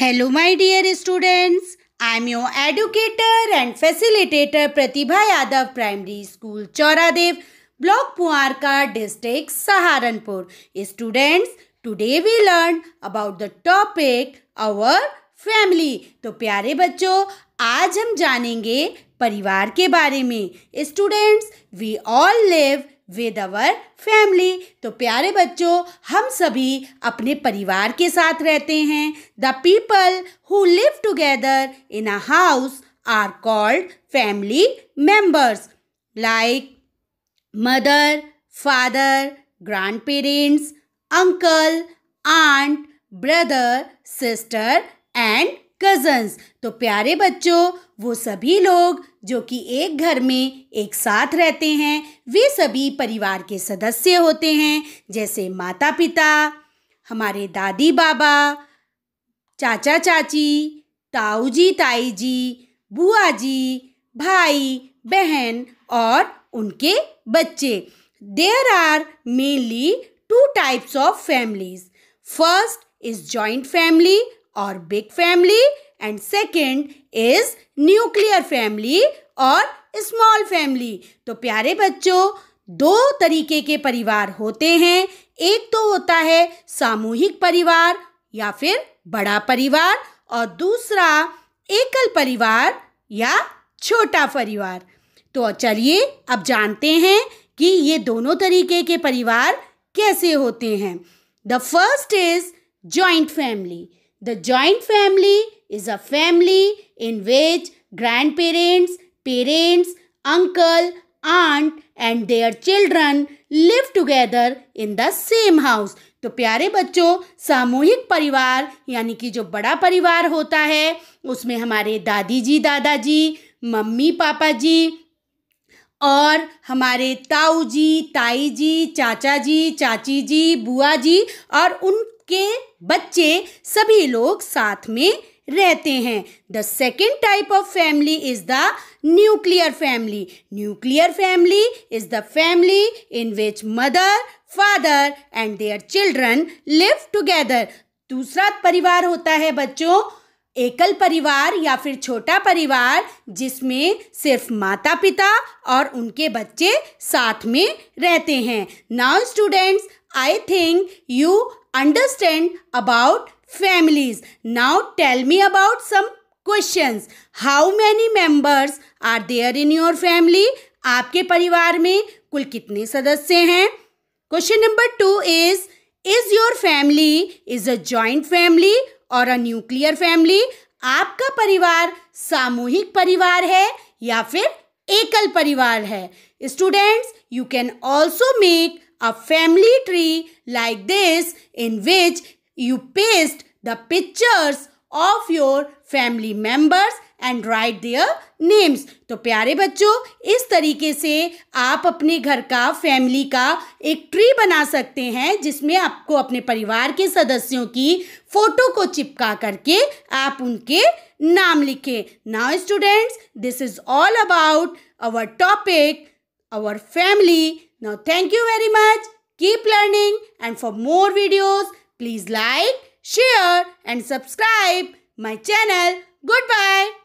Hello my dear students, I am your educator and facilitator Pratibha Yadav Primary School Choradev, Block Puarka, District Saharanpur. Students, today we learn about the topic our family तो प्यारे बच्चों आज हम जानेंगे परिवार के बारे में students we all live with our family तो प्यारे बच्चों हम सभी अपने परिवार के साथ रहते हैं the people who live together in a house are called family members like mother father grandparents uncle aunt brother sister and cousins तो प्यारे बच्चों वो सभी लोग जो कि एक घर में एक साथ रहते हैं वे सभी परिवार के सदस्य होते हैं जैसे माता पिता हमारे दादी बाबा चाचा चाची ताऊ जी ताई जी बुआ जी भाई बहन और उनके बच्चे there are mainly two types of families first is joint family और big family and second is nuclear family और स्मॉल फैमिली तो प्यारे बच्चों दो तरीके के परिवार होते हैं एक तो होता है सामूहिक परिवार या फिर बड़ा परिवार और दूसरा एकल परिवार या छोटा परिवार तो चलिए अब जानते हैं कि ये दोनों तरीके के परिवार कैसे होते हैं the first is joint family The joint family is a family in which grandparents, parents, uncle, aunt and their children live together in the same house. तो प्यारे बच्चों सामूहिक परिवार यानी कि जो बड़ा परिवार होता है उसमें हमारे दादी जी दादाजी मम्मी पापा जी और हमारे ताऊ जी ताई जी चाचा जी चाची जी बुआ जी और उनके बच्चे सभी लोग साथ में रहते हैं the second type of family is the nuclear family nuclear family is the family in which mother father and their children live together दूसरा परिवार होता है बच्चों एकल परिवार या फिर छोटा परिवार जिसमें सिर्फ माता पिता और उनके बच्चे साथ में रहते हैं now students I think you understand about families now tell me about some question how many members are there in your family आपके परिवार में कुल कितने सदस्य हैं question number two is is your family is a joint family और a nuclear family आपका परिवार सामूहिक परिवार है या फिर एकल परिवार है students you can also make a family tree like this in which you paste the pictures of your family members and write their names तो प्यारे बच्चों इस तरीके से आप अपने घर का फैमिली का एक ट्री बना सकते हैं जिसमें आपको अपने परिवार के सदस्यों की फ़ोटो को चिपका करके आप उनके नाम लिखें now students this is all about our topic family now thank you very much keep learning and for more videos please like share and subscribe my channel good bye